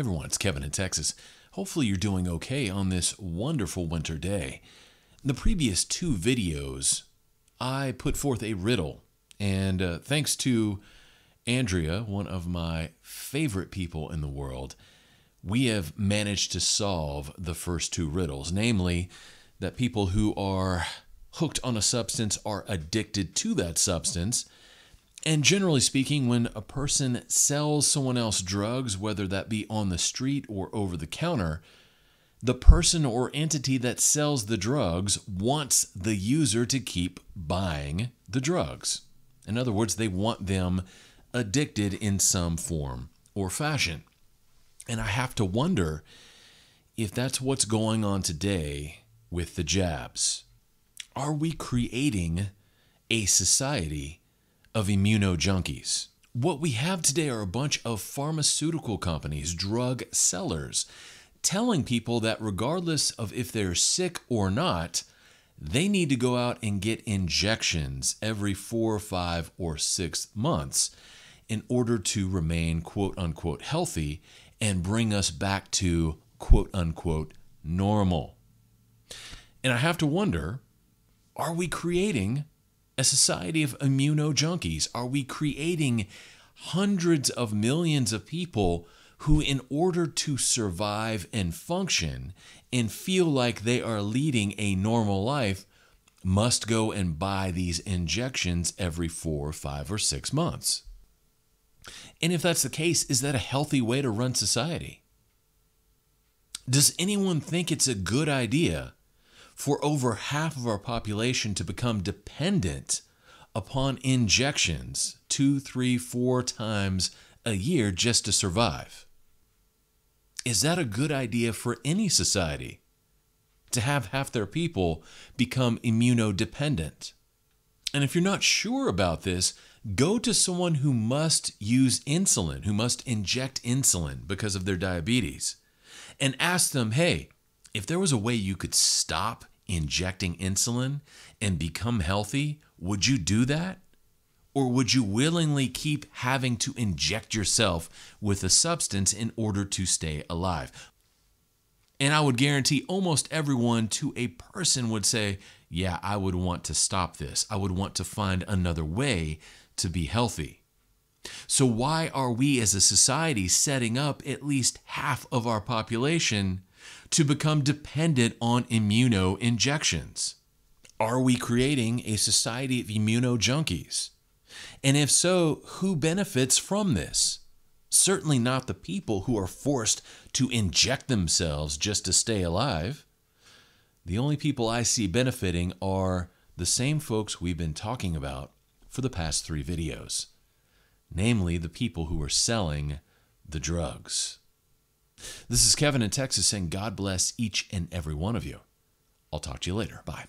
Everyone, it's Kevin in Texas. Hopefully, you're doing okay on this wonderful winter day. In the previous two videos, I put forth a riddle, and uh, thanks to Andrea, one of my favorite people in the world, we have managed to solve the first two riddles namely, that people who are hooked on a substance are addicted to that substance and generally speaking, when a person sells someone else drugs, whether that be on the street or over the counter, the person or entity that sells the drugs wants the user to keep buying the drugs. In other words, they want them addicted in some form or fashion. And I have to wonder if that's what's going on today with the jabs. Are we creating a society of immuno junkies. What we have today are a bunch of pharmaceutical companies, drug sellers, telling people that regardless of if they're sick or not, they need to go out and get injections every four, five, or six months in order to remain quote unquote healthy and bring us back to quote unquote normal. And I have to wonder are we creating a society of immunojunkies? Are we creating hundreds of millions of people who, in order to survive and function and feel like they are leading a normal life, must go and buy these injections every four, five, or six months? And if that's the case, is that a healthy way to run society? Does anyone think it's a good idea for over half of our population to become dependent upon injections two, three, four times a year just to survive. Is that a good idea for any society? To have half their people become immunodependent? And if you're not sure about this, go to someone who must use insulin, who must inject insulin because of their diabetes, and ask them, hey, if there was a way you could stop injecting insulin and become healthy, would you do that? Or would you willingly keep having to inject yourself with a substance in order to stay alive? And I would guarantee almost everyone to a person would say, Yeah, I would want to stop this. I would want to find another way to be healthy. So, why are we as a society setting up at least half of our population to become dependent on immuno injections? Are we creating a society of immuno junkies? And if so, who benefits from this? Certainly not the people who are forced to inject themselves just to stay alive. The only people I see benefiting are the same folks we've been talking about for the past three videos, namely the people who are selling the drugs. This is Kevin in Texas saying, God bless each and every one of you. I'll talk to you later. Bye.